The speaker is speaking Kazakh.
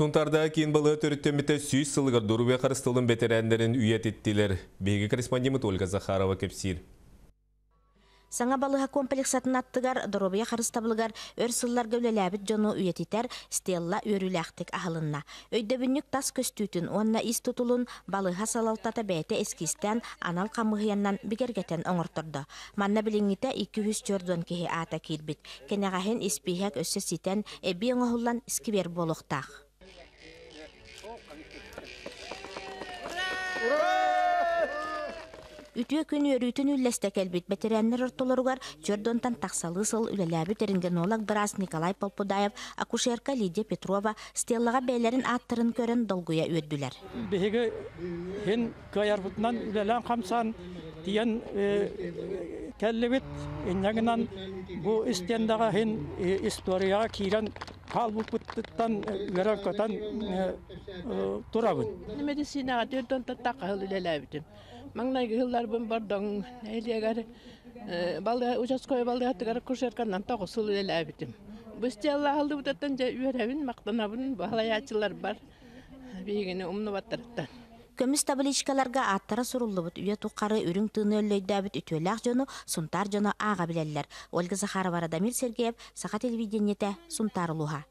Сунтарда кейін бұлы түріттеміті сүйіс сылығыр дұруе қарыстылын бетерәндерін үйететтілер. Бегі корреспондент Ольга Захарова кепсир. Саңа балыға комплексатын атынаттығар, дұрубия қарыстабылығар, өр сыллар гөлеләбіт жону үйететер стелла аһалынна. ағылынна. Өйдөбіннік тас көстүтін, онна ис тұтылын балыға салалтата бәйті эскистен анал қамығыяннан бігергетен оңыртырды. Манна біліңіте 204 кеге ата кейірбіт. Кенеғахен іспейхәк өссі ситен әбі оңығылан скибер болуқтақ. Үтүө күн өрүтүн үлләстәк келбит бәтерәннер ұрттоларуғар чөрдонтан таксалы сыл үләләбі терінген біраз Николай Полпудаев, акушерка Лидия Петрова стеллага бәйлерін аттырын көрін долгуя өдділер. Беге хен көярбутынан үләлән қамсан тиян э, кәллебет, бұл истендаға хен э, историяға кейлән халбукуттан вераккатан турабын медицинаға төртөн таттакка ыл илелебитим маңнай ылларбын бордоң элегар балды участковый балдыгатыгар кушеркандан тогуз ыл илелебитим бусти алла алдыбытаттан же үөребин мактанабын балаячылар бар бейгіні биигине умнубаттарыттан көмүс табличкаларга аттары суруллубут үйө тукары үрүң тыыны өллөйдәбит үтүөлак жону сунтар жону аға билеллер ольга захарова радамир сергеев саха телевидениете сунтар улуха